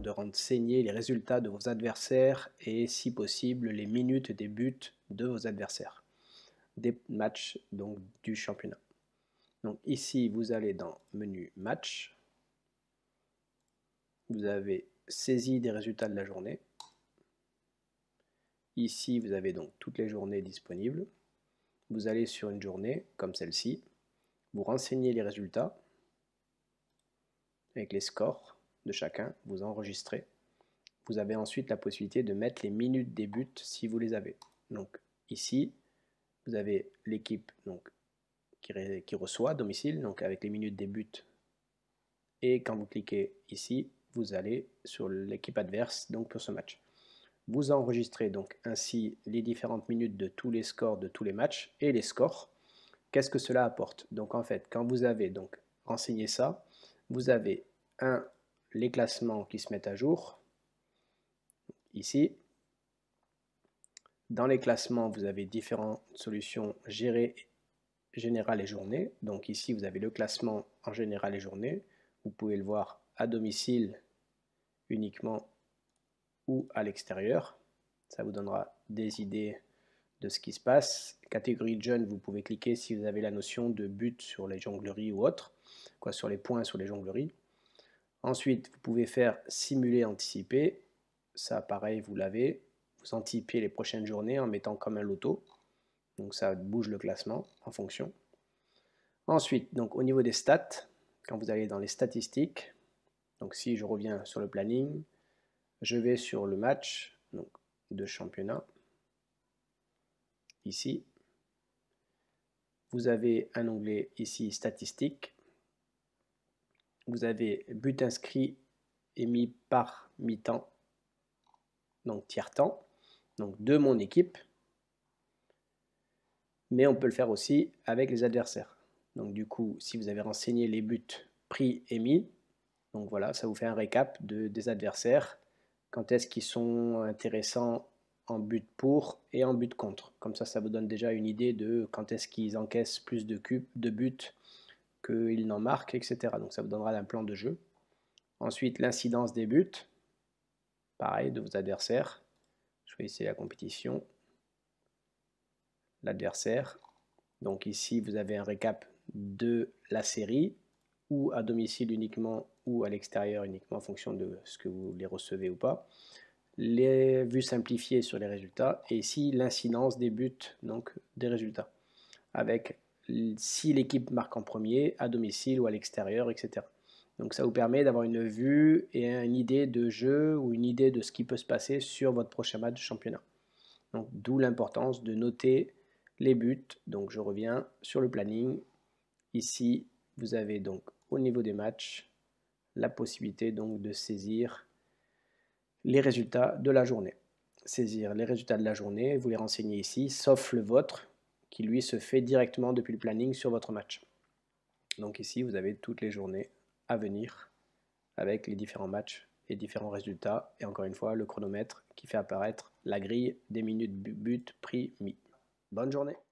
de renseigner les résultats de vos adversaires et si possible les minutes des buts de vos adversaires des matchs donc, du championnat. Donc ici, vous allez dans menu match. Vous avez saisi des résultats de la journée. Ici, vous avez donc toutes les journées disponibles. Vous allez sur une journée comme celle-ci. Vous renseignez les résultats avec les scores de chacun, vous enregistrez. Vous avez ensuite la possibilité de mettre les minutes des buts si vous les avez. Donc ici, vous avez l'équipe donc qui, reçoit domicile, donc avec les minutes des buts. Et quand vous cliquez ici, vous allez sur l'équipe adverse donc pour ce match. Vous enregistrez donc ainsi les différentes minutes de tous les scores de tous les matchs et les scores. Qu'est-ce que cela apporte Donc en fait, quand vous avez donc renseigné ça, vous avez un les classements qui se mettent à jour. Ici, dans les classements, vous avez différentes solutions gérées, générales et journées. Donc ici, vous avez le classement en général et journée. Vous pouvez le voir à domicile uniquement ou à l'extérieur. Ça vous donnera des idées de ce qui se passe. Catégorie de jeunes, vous pouvez cliquer si vous avez la notion de but sur les jongleries ou autre, quoi, sur les points sur les jongleries. Ensuite, vous pouvez faire simuler, anticiper. Ça, pareil, vous l'avez. Vous anticipez les prochaines journées en mettant comme un loto. Donc ça bouge le classement en fonction. Ensuite, donc au niveau des stats, quand vous allez dans les statistiques, donc si je reviens sur le planning, je vais sur le match de championnat. Ici, vous avez un onglet ici statistiques vous avez but inscrit et mis par mi-temps, donc tiers-temps, donc de mon équipe. Mais on peut le faire aussi avec les adversaires. Donc du coup, si vous avez renseigné les buts pris et mis, donc voilà, ça vous fait un récap des adversaires, quand est-ce qu'ils sont intéressants en but pour et en but contre. Comme ça, ça vous donne déjà une idée de quand est-ce qu'ils encaissent plus de, cubes, de buts qu'il n'en marque, etc. Donc ça vous donnera un plan de jeu. Ensuite, l'incidence des buts, pareil, de vos adversaires. Choisissez la compétition, l'adversaire. Donc ici, vous avez un récap de la série, ou à domicile uniquement, ou à l'extérieur uniquement en fonction de ce que vous les recevez ou pas. Les vues simplifiées sur les résultats, et ici, l'incidence des buts, donc des résultats, avec si l'équipe marque en premier, à domicile ou à l'extérieur, etc. Donc ça vous permet d'avoir une vue et une idée de jeu ou une idée de ce qui peut se passer sur votre prochain match de championnat. Donc d'où l'importance de noter les buts. Donc je reviens sur le planning. Ici, vous avez donc au niveau des matchs la possibilité donc de saisir les résultats de la journée. Saisir les résultats de la journée, vous les renseignez ici, sauf le vôtre, lui se fait directement depuis le planning sur votre match. Donc ici, vous avez toutes les journées à venir avec les différents matchs et différents résultats. Et encore une fois, le chronomètre qui fait apparaître la grille des minutes but, prix, mi. Bonne journée